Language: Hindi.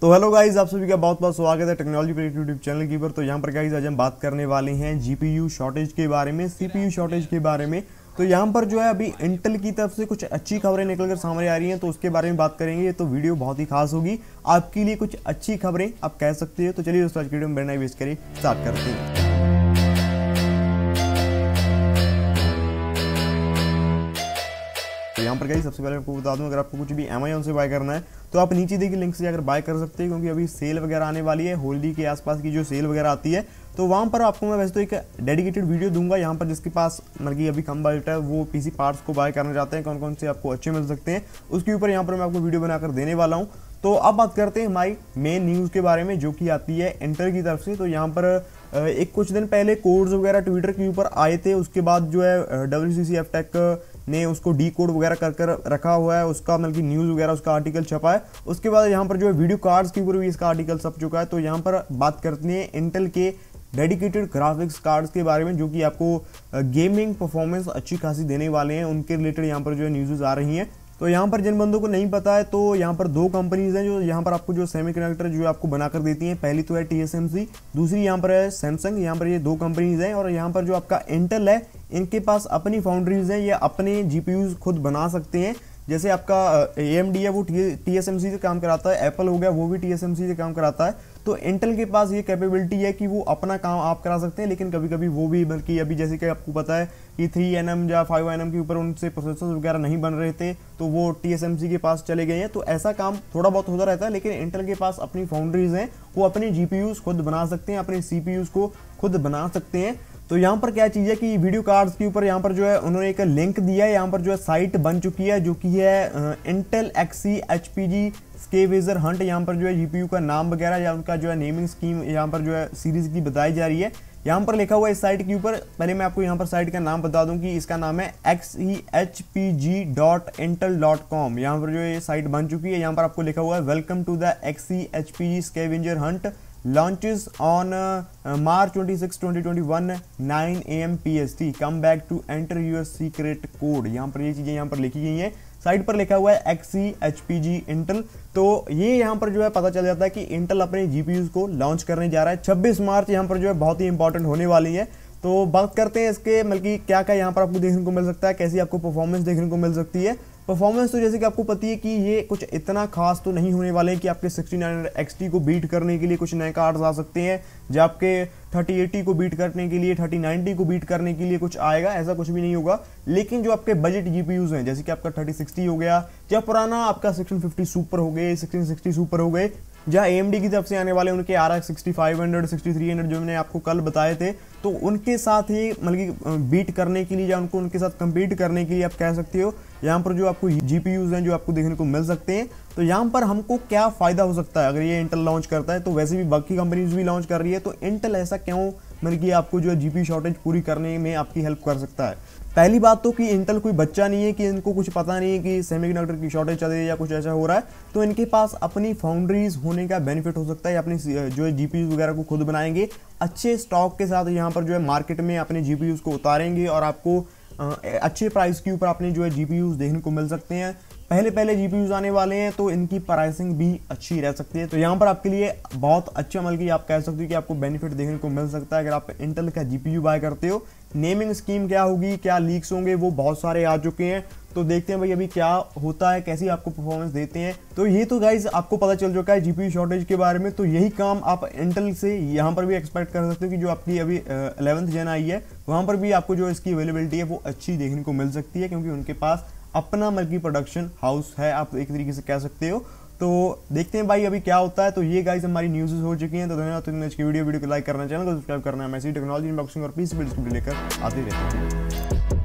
तो हेलो गाइज आप सभी का बहुत बहुत स्वागत है टेक्नोलॉजी पर यूट्यूब चैनल की पर तो यहाँ पर गाइज आज हम बात करने वाले हैं जीपीयू शॉर्टेज के बारे में सीपीयू शॉर्टेज के बारे में तो यहाँ पर जो है अभी इंटेल की तरफ से कुछ अच्छी खबरें निकलकर सामने आ रही हैं तो उसके बारे में बात करेंगे तो वीडियो बहुत ही खास होगी आपके लिए कुछ अच्छी खबरें आप कह सकते हो तो चलिए दोस्तों आज की वीडियो में मेरा वेस्ट करिए स्टार्ट करते हैं तो यहाँ पर गई सबसे पहले आपको बता दूँ अगर आपको कुछ भी अमेजोन से बाय करना है तो आप नीचे देखिए लिंक से जाकर बाय कर सकते हैं क्योंकि अभी सेल वगैरह आने वाली है होली के आसपास की जो सेल वगैरह आती है तो वहाँ पर आपको मैं वैसे तो एक डेडिकेटेड वीडियो दूंगा यहाँ पर जिसके पास मतलब कि अभी कम बजट है वो पीसी पार्ट्स को बाय करना चाहते हैं कौन कौन से आपको अच्छे मिल सकते हैं उसके ऊपर यहाँ पर मैं आपको वीडियो बनाकर देने वाला हूँ तो अब बात करते हैं हमारी मेन न्यूज़ के बारे में जो कि आती है इंटर की तरफ से तो यहाँ पर एक कुछ दिन पहले कोर्स वगैरह ट्विटर के ऊपर आए थे उसके बाद जो है W C C F tech ने उसको डी कोड वगैरह कर कर रखा हुआ है उसका मतलब कि न्यूज़ वगैरह उसका आर्टिकल छपा है उसके बाद यहाँ पर जो है वीडियो कार्ड्स के ऊपर भी इसका आर्टिकल छप चुका है तो यहाँ पर बात करते हैं इंटेल के डेडिकेटेड ग्राफिक्स कार्ड्स के बारे में जो कि आपको गेमिंग परफॉर्मेंस अच्छी खासी देने वाले हैं उनके रिलेटेड यहाँ पर जो है न्यूज़ आ रही हैं तो यहाँ पर जिन बंदों को नहीं पता है तो यहाँ पर दो कंपनीज़ हैं जो यहाँ पर आपको जो सेमी कंडक्टर जो आपको बनाकर देती हैं पहली तो है टी दूसरी यहाँ पर है सैमसंग यहाँ पर ये दो कंपनीज़ हैं और यहाँ पर जो आपका इंटेल है इनके पास अपनी फाउंड्रीज हैं ये अपने जी खुद बना सकते हैं जैसे आपका ए है वो टी से काम कराता है एप्पल हो गया वो भी टी से काम कराता है तो इंटेल के पास ये कैपेबिलिटी है कि वो अपना काम आप करा सकते हैं लेकिन कभी कभी वो भी बल्कि अभी जैसे कि आपको पता है कि थ्री एन एम या फाइव एन एम के ऊपर उनसे प्रोसेसर वगैरह नहीं बन रहे थे तो वो टी एस एम सी के पास चले गए हैं तो ऐसा काम थोड़ा बहुत होता रहता है लेकिन इंटेल के पास अपनी फाउंड्रीज हैं वो अपने जी पी यूज़ खुद बना सकते हैं अपने सी पी यूज़ को खुद बना सकते हैं तो यहाँ पर क्या चीज़ है कि वीडियो कार्ड्स के ऊपर यहाँ पर जो है उन्होंने एक लिंक दिया है यहाँ पर जो है साइट बन चुकी है जो कि है Intel Xe H P G scavenger hunt यहाँ पर जो है जी का नाम वगैरह या उनका जो है नेमिंग स्कीम यहाँ पर जो है सीरीज़ की बताई जा रही है यहाँ पर लिखा हुआ है इस साइट के ऊपर पहले मैं आपको यहाँ पर साइट का नाम बता दूँ कि इसका नाम है X E H P G dot Intel dot com यहाँ पर जो ये साइट बन चुकी है यहाँ पर आपको लिखा हुआ है welcome to the X E H P G scavenger hunt launches on uh, uh, March 26, 2021, 9 a.m. PST. Come back to enter your secret code. यहाँ पर ये चीज़ें यहाँ पर लिखी गई है साइड पर लिखा हुआ है Xe H P G Intel तो ये यहाँ पर जो है पता चल जाता है कि इंटल अपने जी को लॉन्च करने जा रहा है 26 मार्च यहाँ पर जो है बहुत ही इंपॉर्टेंट होने वाली है तो बात करते हैं इसके बल्कि मतलब क्या क्या यहाँ पर आपको देखने को मिल सकता है कैसी आपको परफॉर्मेंस देखने को मिल सकती है परफॉर्मेंस तो जैसे कि आपको पता है कि ये कुछ इतना खास तो नहीं होने वाले कि आपके 6900 को बीट करने के लिए कुछ नए कार्ड्स आ सकते हैं जो आपके 3080 को बीट करने के लिए 3090 को बीट करने के लिए कुछ आएगा ऐसा कुछ भी नहीं होगा लेकिन जो आपके बजट जी हैं जैसे कि आपका 3060 हो गया या पुराना आपका फिफ्टी सुपर हो गए सिक्सटी सुपर हो गए जहाँ एम की तरफ से आने वाले उनके R X sixty five hundred sixty three hundred जो मैंने आपको कल बताए थे तो उनके साथ ही मतलब कि बीट करने के लिए या उनको उनके साथ कम्पीट करने के लिए आप कह सकते हो यहाँ पर जो आपको जी पी यूज़ हैं जो आपको देखने को मिल सकते हैं तो यहाँ पर हमको क्या फ़ायदा हो सकता है अगर ये इंटेल लॉन्च करता है तो वैसे भी बाकी कंपनीज भी लॉन्च कर रही है तो इंटेल ऐसा क्यों मैंने कि आपको जो है जीपी शॉर्टेज पूरी करने में आपकी हेल्प कर सकता है पहली बात तो कि इंटेल कोई बच्चा नहीं है कि इनको कुछ पता नहीं है कि सेमीकंडक्टर की शॉर्टेज चल रही है या कुछ ऐसा हो रहा है तो इनके पास अपनी फाउंड्रीज होने का बेनिफिट हो सकता है अपनी जो है जी वगैरह को खुद बनाएंगे अच्छे स्टॉक के साथ यहाँ पर जो है मार्केट में अपने जी को उतारेंगे और आपको अच्छे प्राइस के ऊपर अपने जो है जी देखने को मिल सकते हैं पहले पहले जीपीयूज आने वाले हैं तो इनकी प्राइसिंग भी अच्छी रह सकती है तो यहाँ पर आपके लिए बहुत अच्छा बल्कि आप कह सकते हो कि आपको बेनिफिट देखने को मिल सकता है अगर आप इंटेल का जीपीयू बाय करते हो नेमिंग स्कीम क्या होगी क्या लीक्स होंगे वो बहुत सारे आ चुके हैं तो देखते हैं भाई अभी क्या होता है कैसी आपको परफॉर्मेंस देते हैं तो ये तो गाइज आपको पता चल चुका है जीपीयू शॉर्टेज के बारे में तो यही काम आप इंटेल से यहाँ पर भी एक्सपेक्ट कर सकते हो कि जो आपकी अभी अलेवंथ जन आई है वहाँ पर भी आपको जो इसकी अवेलेबिलिटी है वो अच्छी देखने को मिल सकती है क्योंकि उनके पास अपना मतलब प्रोडक्शन हाउस है आप एक तरीके से कह सकते हो तो देखते हैं भाई अभी क्या होता है तो ये गाइस हमारी न्यूज़ हो चुकी हैं तो धन्यवाद तुमने आज की वीडियो वीडियो को लाइक करना चैनल को सब्सक्राइब करना है मैसेज टेक्नोलॉजी बॉक्सिंग और पीस को लेकर आते रहते हैं